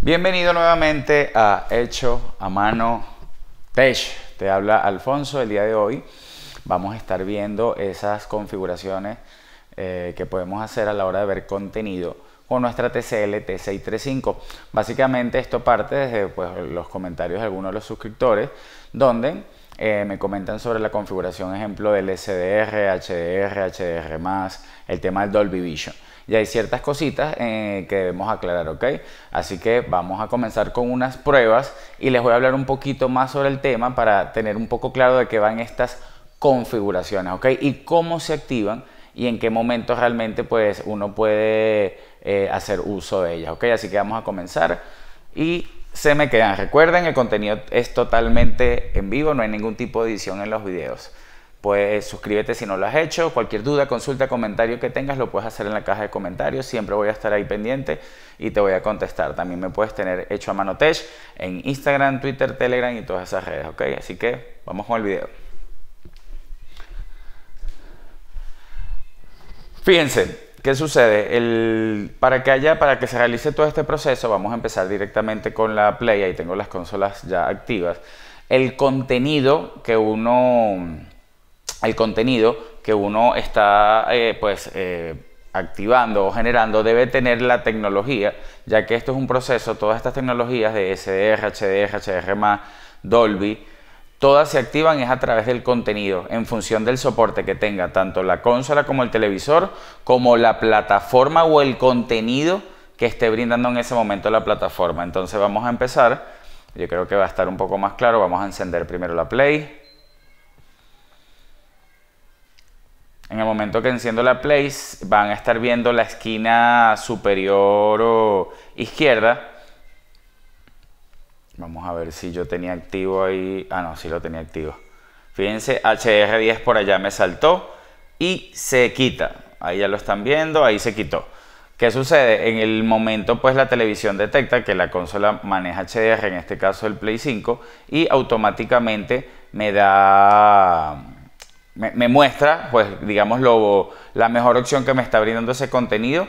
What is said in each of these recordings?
Bienvenido nuevamente a Hecho a Mano Tech. Te habla Alfonso. El día de hoy vamos a estar viendo esas configuraciones eh, que podemos hacer a la hora de ver contenido con nuestra TCL T635. Básicamente esto parte desde pues, los comentarios de algunos de los suscriptores donde eh, me comentan sobre la configuración, ejemplo, del SDR, HDR, HDR+, el tema del Dolby Vision y hay ciertas cositas eh, que debemos aclarar, ¿ok? Así que vamos a comenzar con unas pruebas y les voy a hablar un poquito más sobre el tema para tener un poco claro de qué van estas configuraciones, ¿ok? Y cómo se activan y en qué momento realmente pues uno puede eh, hacer uso de ellas, ¿ok? Así que vamos a comenzar y se me quedan. Recuerden, el contenido es totalmente en vivo, no hay ningún tipo de edición en los videos. Pues suscríbete si no lo has hecho. Cualquier duda, consulta, comentario que tengas lo puedes hacer en la caja de comentarios. Siempre voy a estar ahí pendiente y te voy a contestar. También me puedes tener hecho a mano tech en Instagram, Twitter, Telegram y todas esas redes. ¿ok? Así que vamos con el video. Fíjense, ¿qué sucede? El, para que haya, para que se realice todo este proceso, vamos a empezar directamente con la Play. Ahí tengo las consolas ya activas. El contenido que uno el contenido que uno está eh, pues eh, activando o generando debe tener la tecnología, ya que esto es un proceso, todas estas tecnologías de SDR, HDR, HDR+, Dolby, todas se activan es a través del contenido, en función del soporte que tenga, tanto la consola como el televisor, como la plataforma o el contenido que esté brindando en ese momento la plataforma. Entonces vamos a empezar, yo creo que va a estar un poco más claro, vamos a encender primero la Play. en el momento que enciendo la place van a estar viendo la esquina superior o izquierda. Vamos a ver si yo tenía activo ahí. Ah, no, sí lo tenía activo. Fíjense, hdr 10 por allá me saltó y se quita. Ahí ya lo están viendo, ahí se quitó. ¿Qué sucede? En el momento pues la televisión detecta que la consola maneja HDR, en este caso el Play 5, y automáticamente me da me, muestra, pues, digamos, lo, la mejor opción que me está brindando ese contenido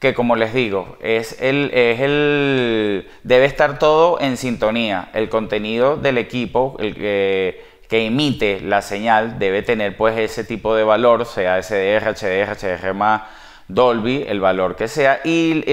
que como les digo, es el, el, debe estar todo en sintonía. El contenido del equipo, el que, que emite la señal, debe tener pues ese tipo de valor, sea SDR, HDR, HDR más Dolby, el valor que sea, y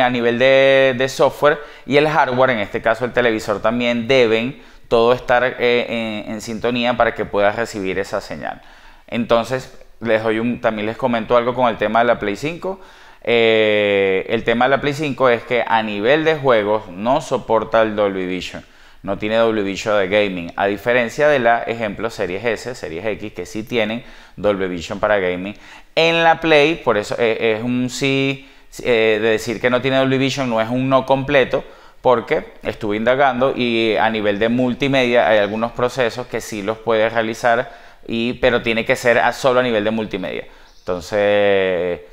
a nivel de, de software y el hardware, en este caso el televisor también deben todo estar eh, eh, en, sintonía para que puedas recibir esa señal. Entonces, les doy un, también les comento algo con el tema de la Play 5. Eh, el tema de la Play 5 es que a nivel de juegos no soporta el Dolby Vision no tiene Dolby Vision de gaming, a diferencia de la ejemplo Series S, Series X, que sí tienen Dolby Vision para gaming. En la Play, por eso es un sí de decir que no tiene Dolby Vision, no es un no completo, porque estuve indagando y a nivel de multimedia hay algunos procesos que sí los puedes realizar, pero tiene que ser solo a nivel de multimedia. Entonces, eh,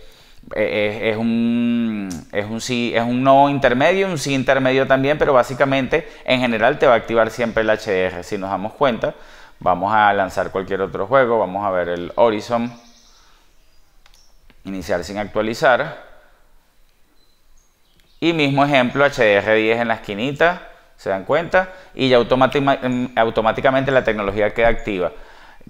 eh, es, un, es un no intermedio, un sí intermedio también, pero básicamente en general te va a activar siempre el HDR. Si nos damos cuenta, vamos a lanzar cualquier otro juego, vamos a ver el Horizon, iniciar sin actualizar. Y mismo ejemplo, HDR10 en la esquinita, ¿se dan cuenta? Y ya mm, automáticamente la tecnología queda activa.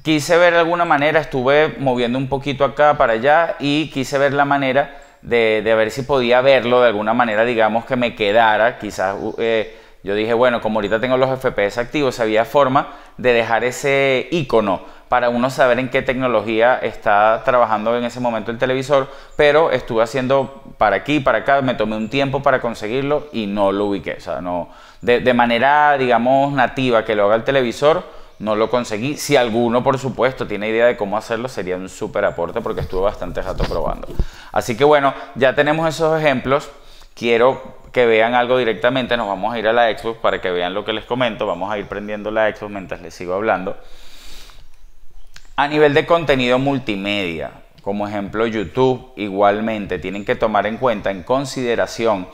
Quise ver de alguna manera, estuve moviendo un poquito acá para allá y quise ver la manera de, ver si podía verlo de alguna manera, digamos que me quedara, quizás... Eh, yo dije, bueno, como ahorita tengo los FPS activos, había forma de dejar ese icono para uno saber en qué tecnología está trabajando en ese momento el televisor, pero estuve haciendo para aquí, para acá, me tomé un tiempo para conseguirlo y no lo ubiqué. O sea, no, de, manera, digamos, nativa que lo haga el televisor, no lo conseguí. Si alguno, por supuesto, tiene idea de cómo hacerlo, sería un súper aporte porque estuve bastante rato probando. Así que bueno, ya tenemos esos ejemplos. Quiero que vean algo directamente. Nos vamos a ir a la Xbox para que vean lo que les comento. Vamos a ir prendiendo la Xbox mientras les sigo hablando. A nivel de contenido multimedia, como ejemplo YouTube, igualmente tienen que tomar en cuenta, en consideración,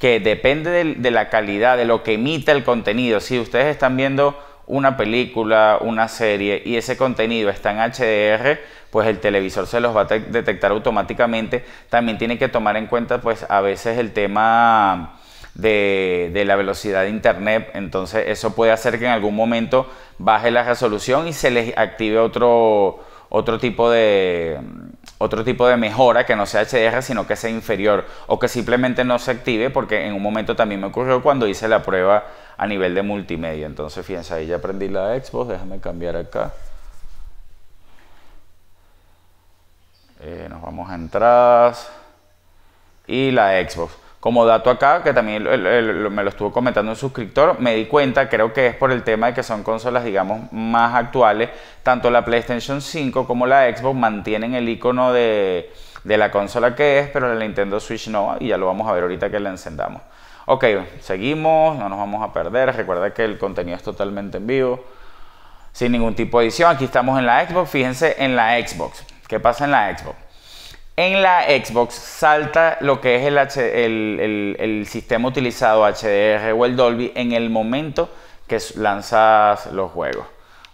que depende de, la calidad de lo que emite el contenido. Si ustedes están viendo una película, una serie y ese contenido está en HDR, pues el televisor se los va a detectar automáticamente. También tienen que tomar en cuenta pues a veces el tema de, la velocidad de internet. Entonces eso puede hacer que en algún momento baje la resolución y se les active otro, otro tipo de otro tipo de mejora que no sea HDR sino que sea inferior o que simplemente no se active porque en un momento también me ocurrió cuando hice la prueba a nivel de multimedia entonces fíjense ahí ya aprendí la Xbox déjame cambiar acá eh, nos vamos a entradas y la Xbox como dato acá, que también me lo estuvo comentando un suscriptor, me di cuenta, creo que es por el tema de que son consolas, digamos, más actuales. Tanto la PlayStation 5 como la Xbox mantienen el icono de, de la consola que es, pero la Nintendo Switch no, y ya lo vamos a ver ahorita que la encendamos. Ok, seguimos, no nos vamos a perder. Recuerda que el contenido es totalmente en vivo, sin ningún tipo de edición. Aquí estamos en la Xbox, fíjense en la Xbox. ¿Qué pasa en la Xbox? En la Xbox salta lo que es el, sistema utilizado HDR o el Dolby en el momento que lanzas los juegos.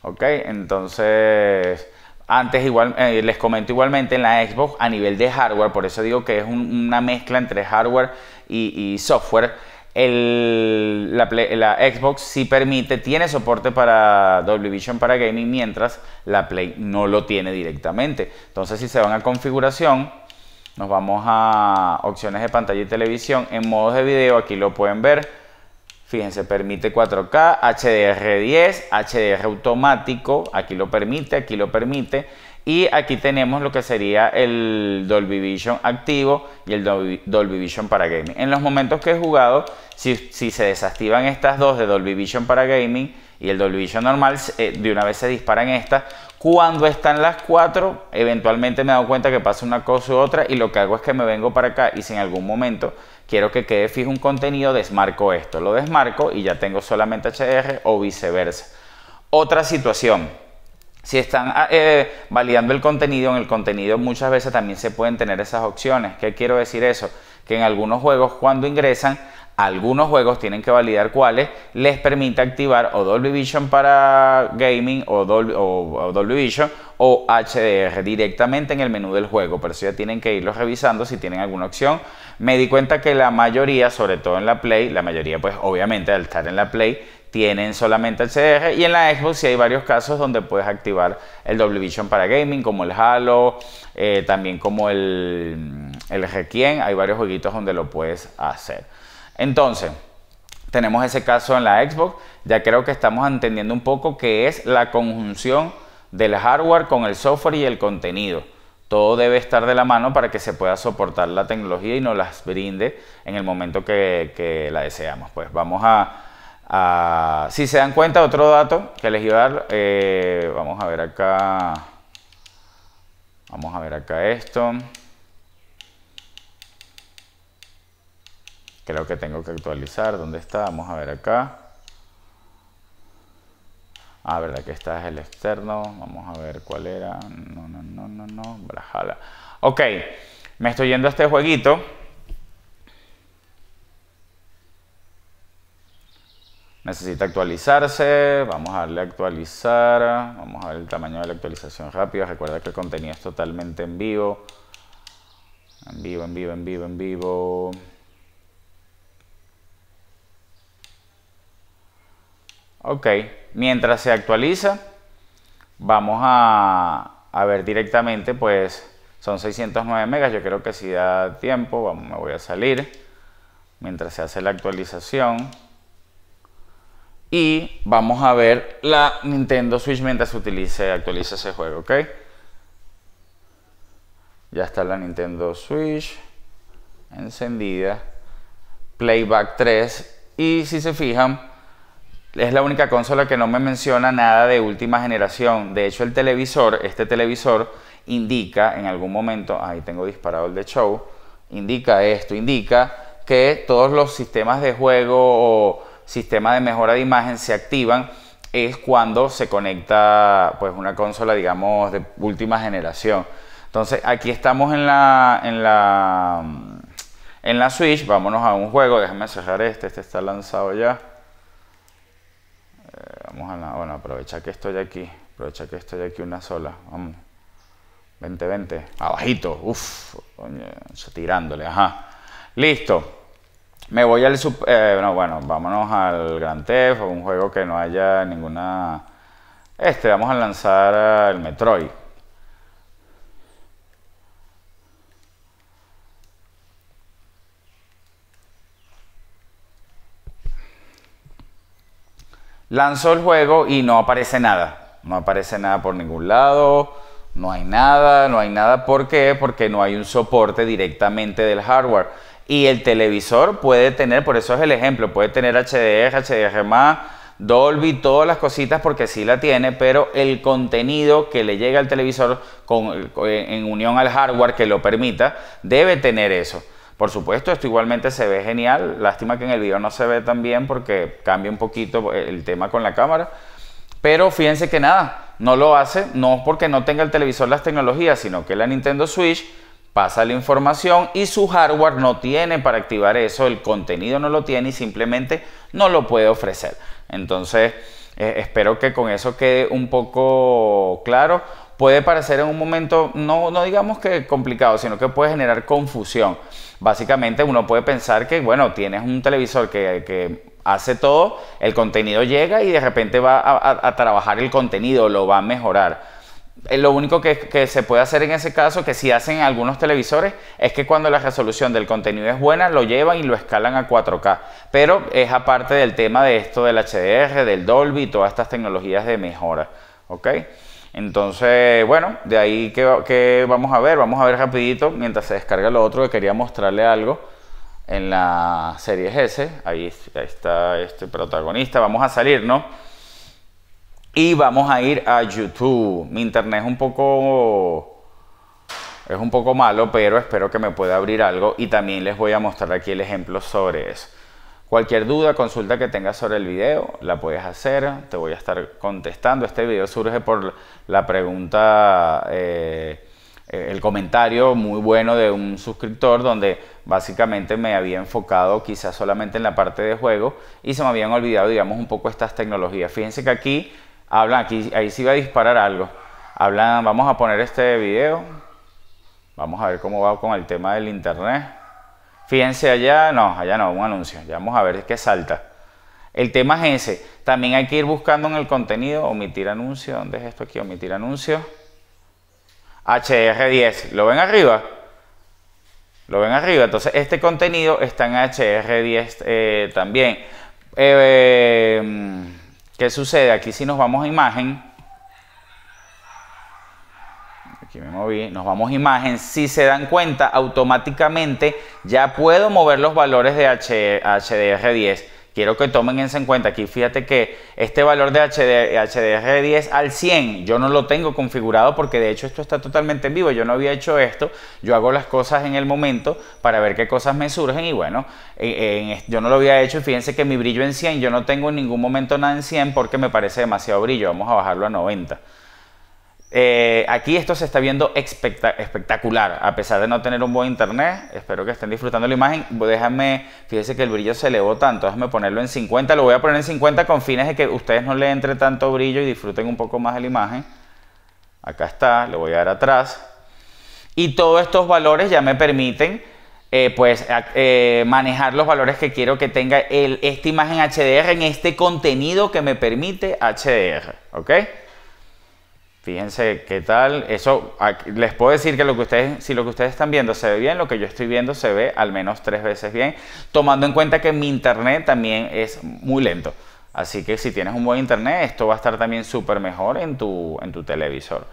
¿Ok? Entonces, antes igual, eh, les comento igualmente en la Xbox a nivel de hardware, por eso digo que es una mezcla entre hardware y software la, Xbox sí permite, tiene soporte para Dolby Vision para gaming, mientras la Play no lo tiene directamente. Entonces, si se van a configuración, nos vamos a opciones de pantalla y televisión. En modos de video, aquí lo pueden ver. Fíjense, permite 4K, HDR10, HDR automático. Aquí lo permite, aquí lo permite. Y aquí tenemos lo que sería el Dolby Vision activo y el Dolby, Vision para gaming. En los momentos que he jugado, si, se desactivan estas dos de Dolby Vision para gaming y el Dolby Vision normal, eh, de una vez se disparan estas. Cuando están las cuatro, eventualmente me he dado cuenta que pasa una cosa u otra y lo que hago es que me vengo para acá y si en algún momento quiero que quede fijo un contenido, desmarco esto, lo desmarco y ya tengo solamente HDR o viceversa. Otra situación, si están ah, eh, validando el contenido, en el contenido muchas veces también se pueden tener esas opciones. ¿Qué quiero decir eso? Que en algunos juegos cuando ingresan, algunos juegos tienen que validar cuáles les permite activar o Dolby Vision para gaming o Dolby, o, Vision o HDR directamente en el menú del juego. Pero eso ya tienen que irlos revisando si tienen alguna opción. Me di cuenta que la mayoría, sobre todo en la Play, la mayoría pues obviamente al estar en la Play, tienen solamente el CDR y en la Xbox sí hay varios casos donde puedes activar el Double Vision para gaming como el Halo, eh, también como el, el Requiem, hay varios jueguitos donde lo puedes hacer. Entonces, tenemos ese caso en la Xbox, ya creo que estamos entendiendo un poco que es la conjunción del hardware con el software y el contenido. Todo debe estar de la mano para que se pueda soportar la tecnología y nos las brinde en el momento que, que la deseamos. Pues vamos a Ah, si se dan cuenta, otro dato que les iba a dar, eh, vamos a ver acá, vamos a ver acá esto. Creo que tengo que actualizar, ¿dónde está? Vamos a ver acá. Ah, verdad que está es el externo, vamos a ver cuál era, no, no, no, no, no, Brajala. Ok, me estoy yendo a este jueguito. Necesita actualizarse, vamos a darle actualizar, vamos a ver el tamaño de la actualización rápida, recuerda que el contenido es totalmente en vivo, en vivo, en vivo, en vivo, en vivo. Ok, mientras se actualiza, vamos a, ver directamente, pues son 609 megas, yo creo que si da tiempo, me voy a salir mientras se hace la actualización y vamos a ver la Nintendo Switch mientras se utilice, actualiza ese juego, ¿ok? Ya está la Nintendo Switch encendida, Playback 3 y si se fijan es la única consola que no me menciona nada de última generación. De hecho el televisor, este televisor indica en algún momento, ahí tengo disparado el de show, indica esto, indica que todos los sistemas de juego Sistema de mejora de imagen se activan es cuando se conecta pues una consola digamos de última generación entonces aquí estamos en la en la en la Switch vámonos a un juego déjame cerrar este este está lanzado ya eh, vamos a la, bueno aprovecha que estoy aquí aprovecha que estoy aquí una sola vamos 20 20 abajito uff tirándole ajá listo me voy al... Eh, no, bueno, vámonos al Gran Theft, un juego que no haya ninguna... Este, vamos a lanzar el Metroid. Lanzó el juego y no aparece nada. No aparece nada por ningún lado, no hay nada, no hay nada. ¿Por qué? Porque no hay un soporte directamente del hardware y el televisor puede tener, por eso es el ejemplo, puede tener HDR, HDR+, Dolby, todas las cositas porque sí la tiene, pero el contenido que le llega al televisor eh, en unión al hardware que lo permita, debe tener eso. Por supuesto, esto igualmente se ve genial. Lástima que en el video no se ve tan bien porque cambia un poquito eh, el tema con la cámara. Pero fíjense que nada, no lo hace, no porque no tenga el televisor las tecnologías, sino que la Nintendo Switch pasa la información y su hardware no tiene para activar eso, el contenido no lo tiene y simplemente no lo puede ofrecer. Entonces, eh, espero que con eso quede un poco claro. Puede parecer en un momento, no, no digamos que complicado, sino que puede generar confusión. Básicamente uno puede pensar que, bueno, tienes un televisor que, hace todo, el contenido llega y de repente va a trabajar el contenido, lo va a mejorar eh, lo único que, se puede hacer en ese caso, que si hacen algunos televisores, es que cuando la resolución del contenido es buena, lo llevan y lo escalan a 4K. Pero es aparte del tema de esto del HDR, del Dolby todas estas tecnologías de mejora. ¿Ok? Entonces, bueno, de ahí que, vamos a ver, vamos a ver rapidito mientras se descarga lo otro que quería mostrarle algo en la serie S. ahí está este protagonista, vamos a salir, ¿no? Y vamos a ir a YouTube. Mi internet es un poco... Es un poco malo, pero espero que me pueda abrir algo. Y también les voy a mostrar aquí el ejemplo sobre eso. Cualquier duda, consulta que tengas sobre el video, la puedes hacer. Te voy a estar contestando. Este video surge por la pregunta... Eh, eh, el comentario muy bueno de un suscriptor donde básicamente me había enfocado quizás solamente en la parte de juego y se me habían olvidado digamos un poco estas tecnologías. Fíjense que aquí Hablan, aquí, ahí sí va a disparar algo. Hablan, vamos a poner este video. Vamos a ver cómo va con el tema del internet. Fíjense allá, no, allá no, un anuncio. Ya vamos a ver qué salta. El tema es ese. También hay que ir buscando en el contenido, omitir anuncio. ¿Dónde es esto aquí? Omitir anuncio. HR10. ¿Lo ven arriba? Lo ven arriba. Entonces, este contenido está en HR10 eh, también. eh, eh mm, ¿Qué sucede? Aquí si nos vamos a imagen, aquí me moví, nos vamos a imagen, si se dan cuenta, automáticamente ya puedo mover los valores de HDR10 quiero que tomen eso en cuenta. Aquí fíjate que este valor de HDR10 al 100 yo no lo tengo configurado porque de hecho esto está totalmente en vivo. Yo no había hecho esto. Yo hago las cosas en el momento para ver qué cosas me surgen y bueno, yo no lo había hecho y fíjense que mi brillo en 100 yo no tengo en ningún momento nada en 100 porque me parece demasiado brillo. Vamos a bajarlo a 90. Eh, aquí esto se está viendo espectacular, a pesar de no tener un buen internet. Espero que estén disfrutando la imagen. Déjame, fíjese que el brillo se elevó tanto, déjame ponerlo en 50. Lo voy a poner en 50 con fines de que ustedes no le entre tanto brillo y disfruten un poco más la imagen. Acá está, le voy a dar atrás. Y todos estos valores ya me permiten eh, pues eh, manejar los valores que quiero que tenga esta imagen HDR en este contenido que me permite HDR. ¿Ok? Fíjense qué tal. Eso les puedo decir que lo que ustedes, si lo que ustedes están viendo se ve bien, lo que yo estoy viendo se ve al menos tres veces bien, tomando en cuenta que mi internet también es muy lento. Así que si tienes un buen internet, esto va a estar también súper mejor en tu, en tu televisor.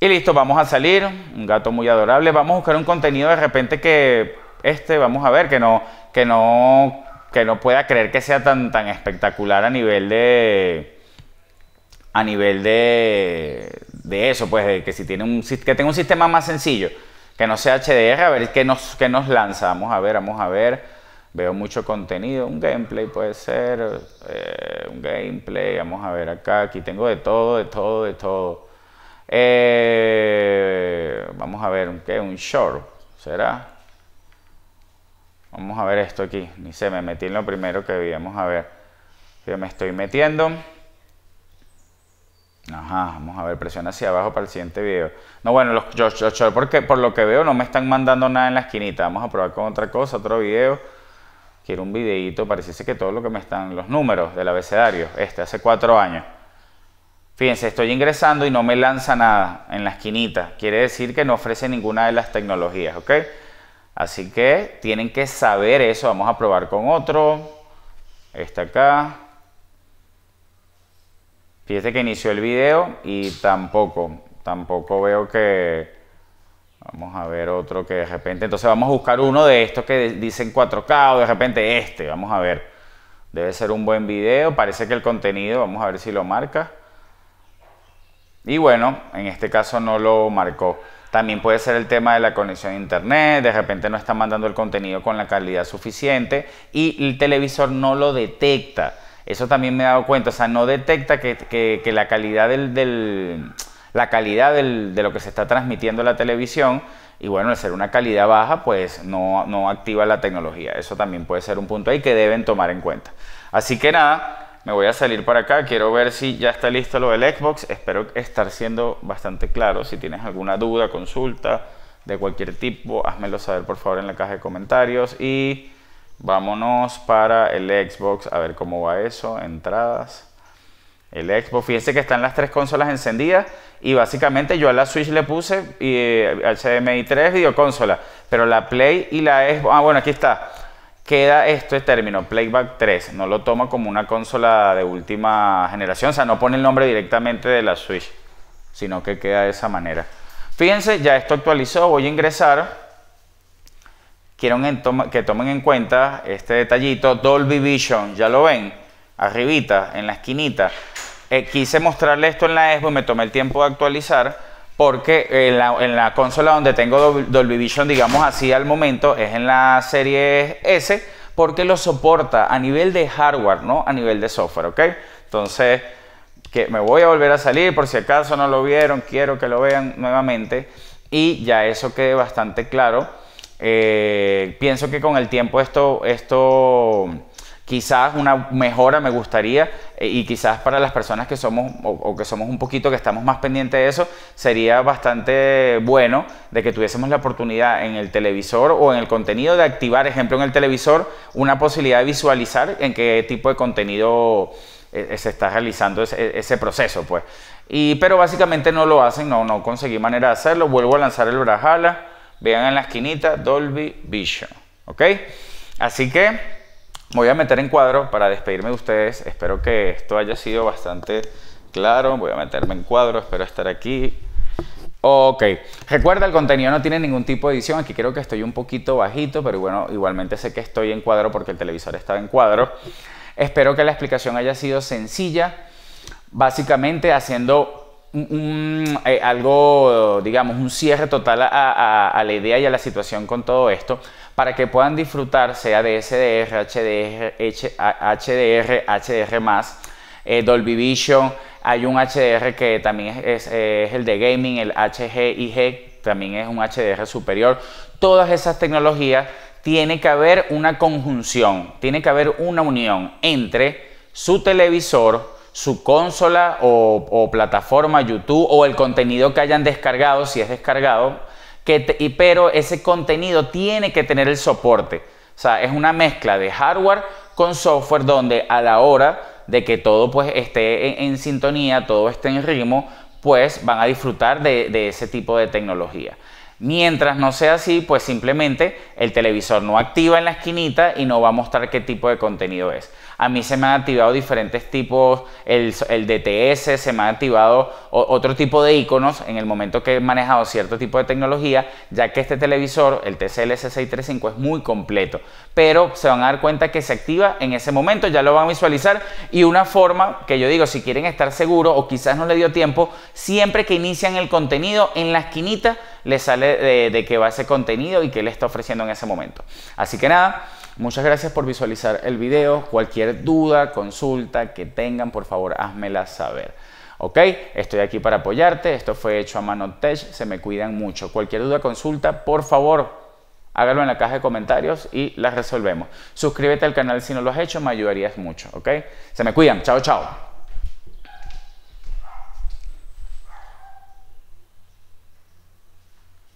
Y listo, vamos a salir. Un gato muy adorable. Vamos a buscar un contenido de repente que este, vamos a ver, que no, que no, que no pueda creer que sea tan, tan espectacular a nivel de a nivel de, eso, pues que si tiene un, que tenga un sistema más sencillo, que no sea HDR, a ver qué nos, nos lanza, vamos a ver, vamos a ver, veo mucho contenido, un gameplay puede ser, eh, un gameplay, vamos a ver acá, aquí tengo de todo, de todo, de todo. Eh, vamos a ver, ¿qué? Un short, ¿será? Vamos a ver esto aquí, ni se me metí en lo primero que vi, vamos a ver, yo me estoy metiendo. Ajá, vamos a ver, presiona hacia abajo para el siguiente video. No, bueno, los porque por lo que veo no me están mandando nada en la esquinita. Vamos a probar con otra cosa, otro video. Quiero un videito, pareciese que todo lo que me están, los números del abecedario, este, hace cuatro años. Fíjense, estoy ingresando y no me lanza nada en la esquinita. Quiere decir que no ofrece ninguna de las tecnologías, ¿ok? Así que tienen que saber eso. Vamos a probar con otro. Este acá. Fíjese que inició el video y tampoco, tampoco veo que... Vamos a ver otro que de repente... Entonces vamos a buscar uno de estos que dicen 4K o de repente este. Vamos a ver. Debe ser un buen video. Parece que el contenido, vamos a ver si lo marca. Y bueno, en este caso no lo marcó. También puede ser el tema de la conexión a internet, de repente no está mandando el contenido con la calidad suficiente y el televisor no lo detecta. Eso también me he dado cuenta, o sea, no detecta que, la calidad, del, la calidad de lo que se está transmitiendo la televisión, y bueno, al ser una calidad baja, pues no, activa la tecnología. Eso también puede ser un punto ahí que deben tomar en cuenta. Así que nada, me voy a salir para acá, quiero ver si ya está listo lo del Xbox, espero estar siendo bastante claro, si tienes alguna duda, consulta de cualquier tipo, házmelo saber por favor en la caja de comentarios y Vámonos para el Xbox, a ver cómo va eso, entradas. El Xbox, fíjense que están las tres consolas encendidas y básicamente yo a la Switch le puse HDMI eh, 3, videoconsola, pero la Play y la Xbox, ah bueno, aquí está, queda esto de término, Playback 3, no lo toma como una consola de última generación, o sea, no pone el nombre directamente de la Switch, sino que queda de esa manera. Fíjense, ya esto actualizó, voy a ingresar quiero que tomen en cuenta este detallito Dolby Vision, ya lo ven, arribita, en la esquinita. Eh, quise mostrarle esto en la Expo y me tomé el tiempo de actualizar porque en la, en la, consola donde tengo Dolby Vision, digamos así al momento, es en la serie S porque lo soporta a nivel de hardware, no a nivel de software, ¿ok? Entonces, que me voy a volver a salir por si acaso no lo vieron, quiero que lo vean nuevamente y ya eso quede bastante claro eh, pienso que con el tiempo esto, esto quizás una mejora me gustaría eh, y quizás para las personas que somos o, que somos un poquito que estamos más pendientes de eso sería bastante bueno de que tuviésemos la oportunidad en el televisor o en el contenido de activar ejemplo en el televisor una posibilidad de visualizar en qué tipo de contenido eh, se está realizando e, ese, proceso pues y pero básicamente no lo hacen no no conseguí manera de hacerlo vuelvo a lanzar el Brajala vean en la esquinita Dolby Vision. ¿Ok? Así que voy a meter en cuadro para despedirme de ustedes. Espero que esto haya sido bastante claro. Voy a meterme en cuadro, espero estar aquí. Ok, recuerda el contenido no tiene ningún tipo de edición, aquí creo que estoy un poquito bajito, pero bueno, igualmente sé que estoy en cuadro porque el televisor estaba en cuadro. Espero que la explicación haya sido sencilla, básicamente haciendo un, eh, algo, digamos, un cierre total a, la idea y a la situación con todo esto, para que puedan disfrutar sea de SDR, HDR, HDR, HDR+, eh, Dolby Vision, hay un HDR que también es, es el de gaming, el HGIG, también es un HDR superior. Todas esas tecnologías tiene que haber una conjunción, tiene que haber una unión entre su televisor, su consola o, plataforma, YouTube o el contenido que hayan descargado, si es descargado, pero ese contenido tiene que tener el soporte. O sea, es una mezcla de hardware con software donde a la hora de que todo pues, esté en, sintonía, todo esté en ritmo, pues van a disfrutar de ese tipo de tecnología. Mientras no sea así, pues simplemente el televisor no activa en la esquinita y no va a mostrar qué tipo de contenido es a mí se me han activado diferentes tipos, el, DTS, se me han activado otro tipo de iconos en el momento que he manejado cierto tipo de tecnología, ya que este televisor, el TCL-C635, es muy completo, pero se van a dar cuenta que se activa en ese momento, ya lo van a visualizar y una forma que yo digo, si quieren estar seguros o quizás no le dio tiempo, siempre que inician el contenido en la esquinita, le sale de, qué va ese contenido y qué le está ofreciendo en ese momento. Así que nada, Muchas gracias por visualizar el video. Cualquier duda, consulta que tengan, por favor, házmela saber. ¿Ok? Estoy aquí para apoyarte. Esto fue hecho a mano Tech. Se me cuidan mucho. Cualquier duda, consulta, por favor, hágalo en la caja de comentarios y las resolvemos. Suscríbete al canal si no lo has hecho, me ayudarías mucho, ¿ok? Se me cuidan, chao, chao.